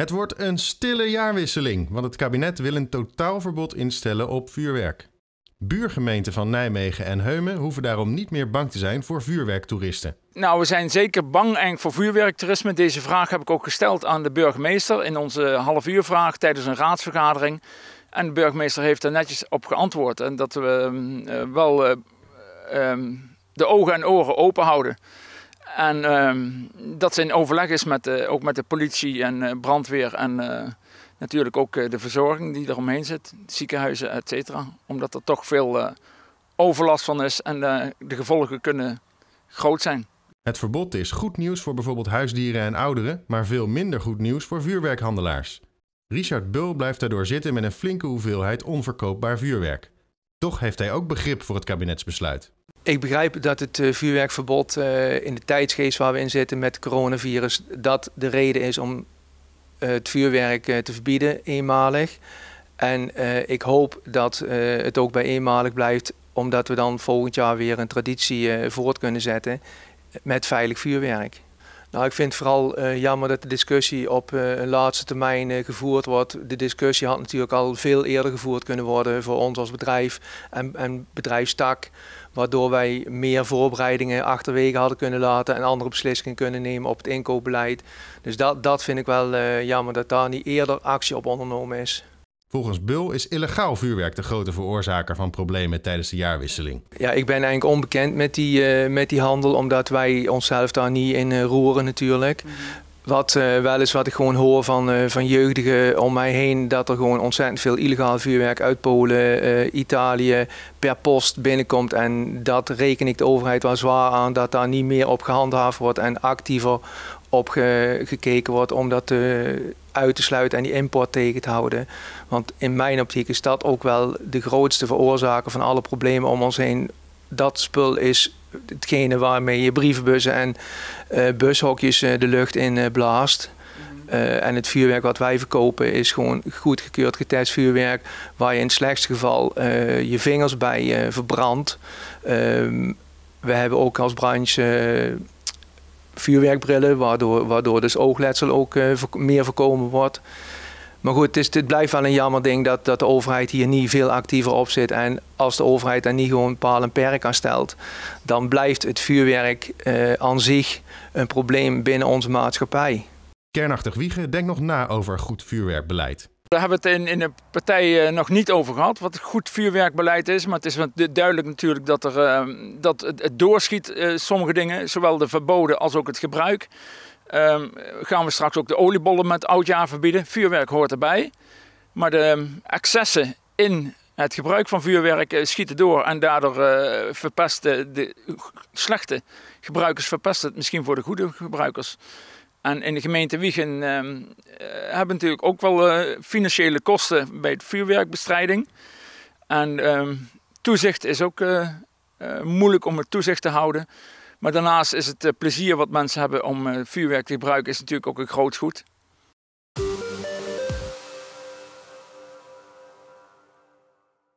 Het wordt een stille jaarwisseling, want het kabinet wil een totaalverbod instellen op vuurwerk. Buurgemeenten van Nijmegen en Heumen hoeven daarom niet meer bang te zijn voor vuurwerktoeristen. Nou, we zijn zeker bang eng voor vuurwerktoerisme. Deze vraag heb ik ook gesteld aan de burgemeester in onze half uur vraag tijdens een raadsvergadering. En de burgemeester heeft er netjes op geantwoord. En dat we ehm, eh, wel eh, ehm, de ogen en oren open houden. En ehm, dat ze in overleg is met, ook met de politie en eh, brandweer en eh, natuurlijk ook eh, de verzorging die eromheen zit, ziekenhuizen, et cetera. Omdat er toch veel overlast van is en de gevolgen kunnen groot zijn. Het verbod is goed nieuws voor bijvoorbeeld huisdieren en ouderen, maar veel minder goed nieuws voor vuurwerkhandelaars. Richard Bul blijft daardoor zitten met een flinke hoeveelheid onverkoopbaar vuurwerk. Toch heeft hij ook begrip voor het kabinetsbesluit. Ik begrijp dat het eh, vuurwerkverbod eh, in de tijdsgeest waar we in zitten met coronavirus, dat de reden is om eh, het vuurwerk te verbieden, eenmalig. En ik hoop dat het ook bij eenmalig blijft, omdat we dan volgend jaar weer een traditie voort kunnen zetten met veilig vuurwerk. Nou, ik vind het vooral eh, jammer dat de discussie op eh, een laatste termijn eh, gevoerd wordt. De discussie had natuurlijk al veel eerder gevoerd kunnen worden voor ons als bedrijf en, en bedrijfstak. Waardoor wij meer voorbereidingen achterwege hadden kunnen laten en andere beslissingen kunnen nemen op het inkoopbeleid. Dus dat, dat vind ik wel jammer dat daar niet eerder actie op ondernomen is. Volgens Bul is illegaal vuurwerk de grote veroorzaker van problemen tijdens de jaarwisseling. Ja, ik ben eigenlijk onbekend met die, eh, met die handel, omdat wij onszelf daar niet in eh, roeren natuurlijk. Wat eh, wel is wat ik gewoon hoor van, van jeugdigen om mij heen, dat er gewoon ontzettend veel illegaal vuurwerk uit Polen, Italië per post binnenkomt. En dat reken ik de overheid wel zwaar aan, dat daar niet meer op gehandhaafd wordt en actiever op gekeken wordt om dat te, eh, uit te sluiten en die import tegen te houden. Want in mijn optiek is dat ook wel de grootste veroorzaker van alle problemen om ons heen. Dat spul is hetgene waarmee je brievenbussen en eh, bushokjes eh, de lucht in blaast. Mhm. en het vuurwerk wat wij verkopen is gewoon goedgekeurd getest vuurwerk. Waar je in het slechtste geval je vingers bij verbrandt. Ehm, we hebben ook als branche vuurwerkbrillen, waardoor, waardoor dus oogletsel ook eh, meer voorkomen wordt. Maar goed, het, is, blijft wel een jammer ding dat, dat de overheid hier niet veel actiever op zit. En als de overheid daar niet gewoon paal en perk aan stelt, dan blijft het vuurwerk eh, aan zich een probleem binnen onze maatschappij. Kernachtig Wiegen denkt nog na over goed vuurwerkbeleid. Daar hebben we het in, in de partij eh, nog niet over gehad, wat goed vuurwerkbeleid is. Maar het is duidelijk natuurlijk dat, er, ehm, dat het, doorschiet, eh, sommige dingen, zowel de verboden als ook het gebruik. Ehm, gaan we straks ook de oliebollen met oudjaar verbieden. Vuurwerk hoort erbij. Maar de ehm, excessen in het gebruik van vuurwerk eh, schieten door en daardoor verpesten de slechte gebruikers verpesten het misschien voor de goede gebruikers. En in de gemeente Wiegen ehm, eh, hebben natuurlijk ook wel eh, financiële kosten bij het vuurwerkbestrijding. En ehm, toezicht is ook eh, moeilijk om het toezicht te houden. Maar daarnaast is het plezier wat mensen hebben om vuurwerk te gebruiken, is natuurlijk ook een groot goed.